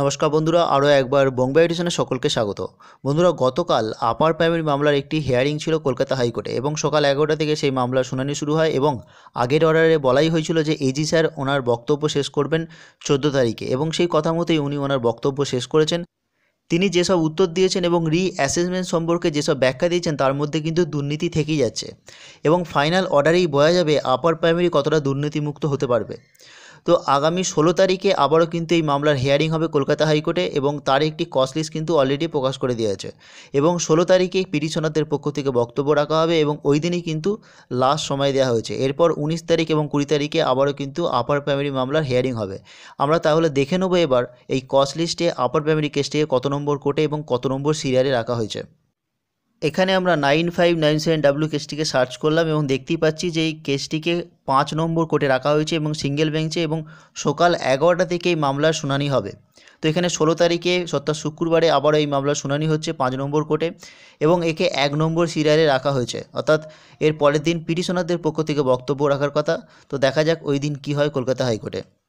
নমস্কার বন্ধুরা আরও একবার বোম্বে এডিশনে সকলকে স্বাগত বন্ধুরা গতকাল আপার প্রাইমারি মামলার একটি হিয়ারিং ছিল কলকাতা হাইকোর্টে এবং সকাল এগারোটা থেকে সেই মামলার শুনানি শুরু হয় এবং আগের অর্ডারে বলাই হয়েছিল যে এজি স্যার ওনার বক্তব্য শেষ করবেন চোদ্দো তারিখে এবং সেই কথা মতোই উনি ওনার বক্তব্য শেষ করেছেন তিনি যেসব উত্তর দিয়েছেন এবং রি অ্যাসেসমেন্ট সম্পর্কে যেসব ব্যাখ্যা দিয়েছেন তার মধ্যে কিন্তু দুর্নীতি থেকেই যাচ্ছে এবং ফাইনাল অর্ডারেই বোঝা যাবে আপার প্রাইমারি কতটা দুর্নীতিমুক্ত হতে পারবে তো আগামী ষোলো তারিখে আবারও কিন্তু এই মামলার হিয়ারিং হবে কলকাতা হাইকোর্টে এবং তার একটি কসলিস কিন্তু অলরেডি প্রকাশ করে দিয়েছে এবং ষোলো তারিখে পিটিশনারদের পক্ষ থেকে বক্তব্য রাখা হবে এবং ওই দিনই কিন্তু লাস্ট সময় দেওয়া হয়েছে এরপর উনিশ তারিখ এবং কুড়ি তারিখে আবারও কিন্তু আপার প্রাইমারি মামলার হিয়ারিং হবে আমরা তাহলে দেখে নেবো এবার এই কস্ট লিস্টে আপার প্রাইমারি কেসটিকে কত নম্বর কোর্টে এবং কত নম্বর সিরিয়ালে রাখা হয়েছে এখানে আমরা nine five nine seven W কেসটিকে সার্চ করলাম এবং দেখতেই পাচ্ছি যে এই কেসটিকে পাঁচ নম্বর কোর্টে রাখা হয়েছে এবং সিঙ্গেল বেঞ্চে এবং সকাল এগারোটা থেকে এই মামলার শুনানি হবে তো এখানে ষোলো তারিখে সপ্তাহ শুক্রবারে আবারও এই মামলার শুনানি হচ্ছে পাঁচ নম্বর কোর্টে এবং একে এক নম্বর সিরিয়ালে রাখা হয়েছে অর্থাৎ এর পরের দিন পিটিশনারদের পক্ষ থেকে বক্তব্য রাখার কথা তো দেখা যাক ওই দিন কী হয় কলকাতা হাইকোর্টে